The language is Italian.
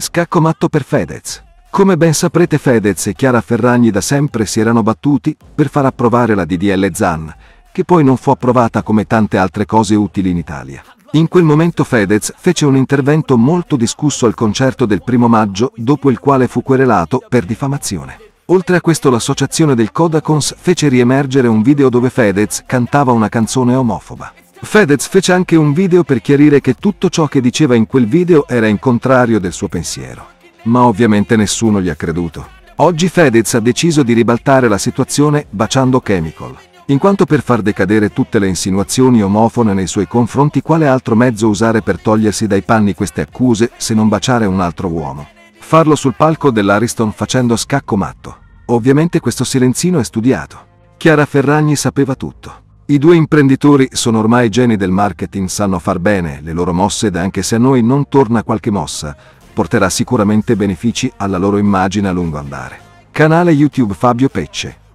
Scacco matto per Fedez. Come ben saprete Fedez e Chiara Ferragni da sempre si erano battuti per far approvare la DDL Zan, che poi non fu approvata come tante altre cose utili in Italia. In quel momento Fedez fece un intervento molto discusso al concerto del primo maggio, dopo il quale fu querelato per diffamazione. Oltre a questo l'associazione del Kodakons fece riemergere un video dove Fedez cantava una canzone omofoba. Fedez fece anche un video per chiarire che tutto ciò che diceva in quel video era in contrario del suo pensiero. Ma ovviamente nessuno gli ha creduto. Oggi Fedez ha deciso di ribaltare la situazione baciando Chemical, in quanto per far decadere tutte le insinuazioni omofone nei suoi confronti quale altro mezzo usare per togliersi dai panni queste accuse se non baciare un altro uomo. Farlo sul palco dell'Ariston facendo scacco matto. Ovviamente questo silenzino è studiato. Chiara Ferragni sapeva tutto. I due imprenditori sono ormai geni del marketing, sanno far bene le loro mosse ed anche se a noi non torna qualche mossa, porterà sicuramente benefici alla loro immagine a lungo andare. Canale YouTube Fabio Pecce